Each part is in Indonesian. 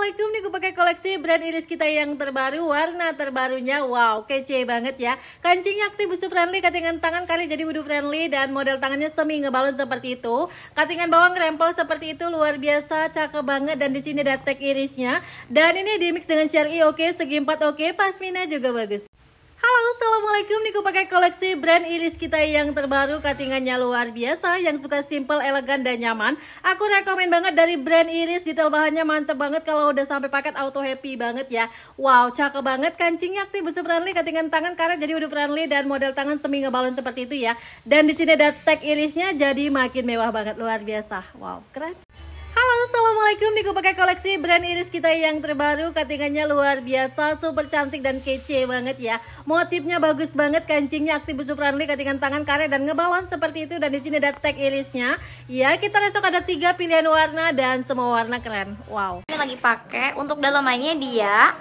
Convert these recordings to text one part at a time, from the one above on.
Assalamualaikum nih gue pakai koleksi brand iris kita yang terbaru Warna terbarunya wow kece banget ya Kancingnya aktif busu friendly Katingan tangan kali jadi wudhu friendly Dan model tangannya semi ngebalon seperti itu Katingan bawang rempel seperti itu Luar biasa cakep banget Dan di sini ada tag irisnya Dan ini di mix dengan syari oke okay, Segi empat oke okay, Pasmina juga bagus Halo, Assalamualaikum Niko pakai koleksi brand iris kita yang terbaru Katingannya luar biasa Yang suka simple, elegan, dan nyaman Aku rekomen banget dari brand iris Detail bahannya mantep banget Kalau udah sampai paket auto happy banget ya Wow, cakep banget Kancingnya aktif, busur friendly Katingan tangan karet jadi udah friendly Dan model tangan semi ngebalon seperti itu ya Dan di sini ada tag irisnya Jadi makin mewah banget, luar biasa Wow, keren Assalamualaikum Niku pakai koleksi brand iris kita yang terbaru Katingannya luar biasa, super cantik dan kece banget ya Motifnya bagus banget, kancingnya aktif busuk friendly katingan tangan karet dan ngebalon seperti itu Dan di sini ada tag irisnya Ya kita besok ada tiga pilihan warna dan semua warna keren Wow Ini lagi pakai, untuk dalamannya dia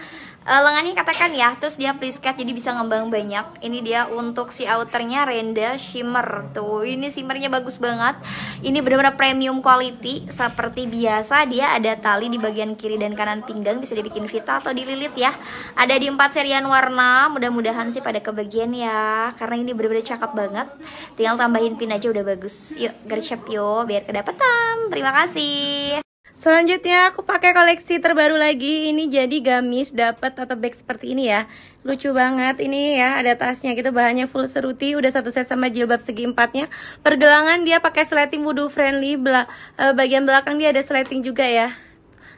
uh, eh, lengannya katakan ya terus dia please cut jadi bisa ngembang banyak ini dia untuk si outernya Renda Shimmer tuh ini shimmernya bagus banget ini benar-benar premium quality seperti biasa dia ada tali di bagian kiri dan kanan pinggang bisa dibikin vita atau dililit ya ada di empat serian warna mudah-mudahan sih pada kebagian ya karena ini benar-benar cakep banget tinggal tambahin pin aja udah bagus yuk gercep yo biar kedapatan terima kasih Selanjutnya aku pakai koleksi terbaru lagi. Ini jadi gamis dapat atau bag seperti ini ya. Lucu banget ini ya, ada tasnya gitu bahannya full seruti, udah satu set sama jilbab segi empatnya. Pergelangan dia pakai sleting wudu friendly, Bela e, bagian belakang dia ada sleting juga ya.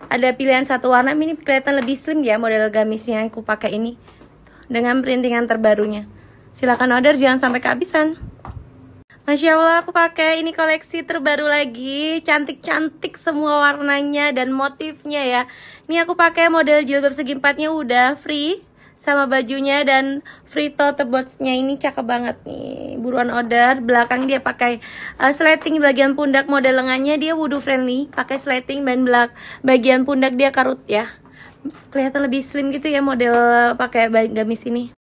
Ada pilihan satu warna, ini kelihatan lebih slim ya model gamisnya yang aku pakai ini. Dengan printingan terbarunya. Silahkan order, jangan sampai kehabisan. Masya Allah aku pakai ini koleksi terbaru lagi Cantik-cantik semua warnanya dan motifnya ya Ini aku pakai model jilbab segi empatnya udah free Sama bajunya dan free tote boxnya ini cakep banget nih Buruan order Belakang dia pakai uh, sleting bagian pundak model lengannya Dia wudhu friendly Pakai sleting dan belak bagian pundak dia karut ya Kelihatan lebih slim gitu ya model pakai gamis ini